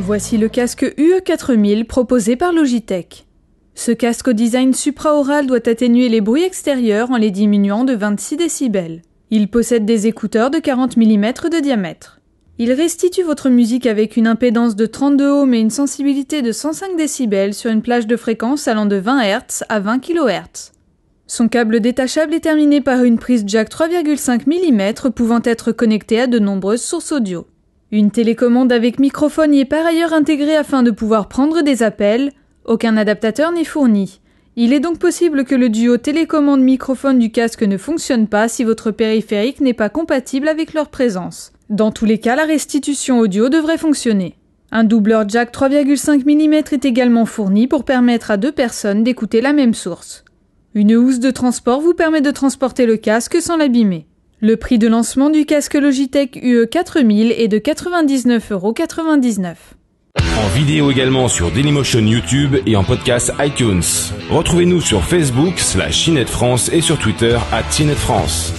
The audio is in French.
Voici le casque UE4000 proposé par Logitech. Ce casque au design supra supraoral doit atténuer les bruits extérieurs en les diminuant de 26 décibels. Il possède des écouteurs de 40 mm de diamètre. Il restitue votre musique avec une impédance de 32 ohms et une sensibilité de 105 décibels sur une plage de fréquence allant de 20 Hz à 20 kHz. Son câble détachable est terminé par une prise jack 3,5 mm pouvant être connectée à de nombreuses sources audio. Une télécommande avec microphone y est par ailleurs intégrée afin de pouvoir prendre des appels. Aucun adaptateur n'est fourni. Il est donc possible que le duo télécommande-microphone du casque ne fonctionne pas si votre périphérique n'est pas compatible avec leur présence. Dans tous les cas, la restitution audio devrait fonctionner. Un doubleur jack 3,5 mm est également fourni pour permettre à deux personnes d'écouter la même source. Une housse de transport vous permet de transporter le casque sans l'abîmer. Le prix de lancement du casque Logitech UE 4000 est de 99,99 euros. En vidéo également sur Dailymotion YouTube et en podcast iTunes. Retrouvez-nous sur Facebook slash France et sur Twitter à France.